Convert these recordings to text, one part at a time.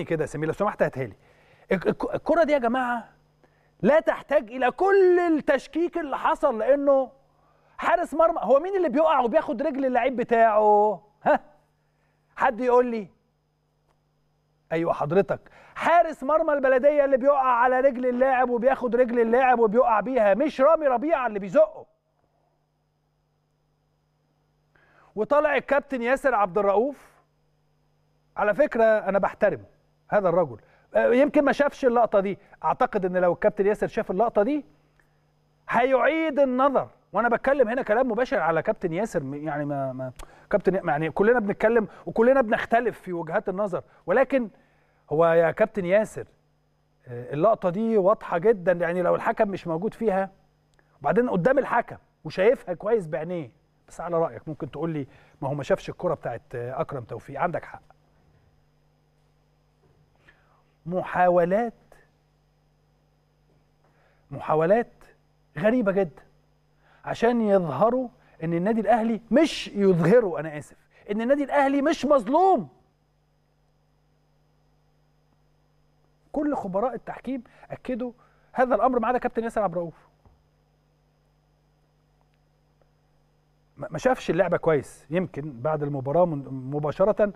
تاني كده يا سمير لو سمحت هاتها لي الكره دي يا جماعه لا تحتاج الى كل التشكيك اللي حصل لانه حارس مرمى هو مين اللي بيقع وبياخد رجل اللعيب بتاعه ها حد يقول لي ايوه حضرتك حارس مرمى البلديه اللي بيقع على رجل اللاعب وبياخد رجل اللاعب وبيقع بيها مش رامي ربيعه اللي بيزقه وطلع الكابتن ياسر عبد الرؤوف على فكره انا بحترمه هذا الرجل آه، يمكن ما شافش اللقطه دي اعتقد ان لو الكابتن ياسر شاف اللقطه دي هيعيد النظر وانا بتكلم هنا كلام مباشر على كابتن ياسر يعني ما, ما كابتن يعني كلنا بنتكلم وكلنا بنختلف في وجهات النظر ولكن هو يا كابتن ياسر آه، اللقطه دي واضحه جدا يعني لو الحكم مش موجود فيها وبعدين قدام الحكم وشايفها كويس بعينيه بس على رايك ممكن تقول لي ما هو ما شافش الكره بتاعت آه، اكرم توفيق عندك حق محاولات محاولات غريبة جدا عشان يظهروا ان النادي الاهلي مش يظهروا انا اسف ان النادي الاهلي مش مظلوم كل خبراء التحكيم اكدوا هذا الامر ما عدا كابتن ياسر عبد الرؤوف ما شافش اللعبه كويس يمكن بعد المباراه مباشره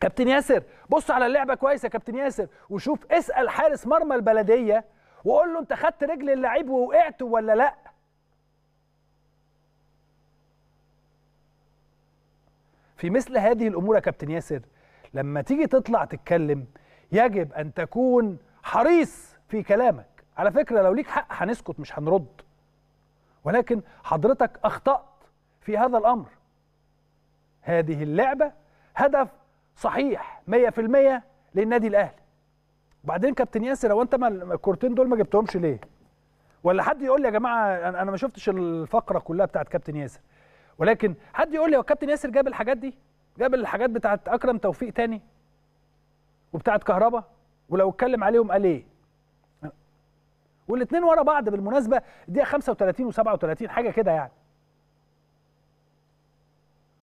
كابتن ياسر بص على اللعبه كويس يا كابتن ياسر وشوف اسال حارس مرمى البلديه وقول له انت خدت رجل اللعيب ووقعت ولا لا في مثل هذه الامور يا كابتن ياسر لما تيجي تطلع تتكلم يجب ان تكون حريص في كلامك على فكره لو ليك حق هنسكت مش هنرد ولكن حضرتك اخطات في هذا الامر هذه اللعبه هدف صحيح 100% للنادي الاهلي وبعدين كابتن ياسر هو انت ما الكورتين دول ما جبتهمش ليه ولا حد يقول لي يا جماعه انا ما شفتش الفقره كلها بتاعت كابتن ياسر ولكن حد يقول لي هو كابتن ياسر جاب الحاجات دي جاب الحاجات بتاعت اكرم توفيق تاني وبتاعت كهربا ولو اتكلم عليهم قال ايه والاثنين ورا بعض بالمناسبه دي 35 و37 حاجه كده يعني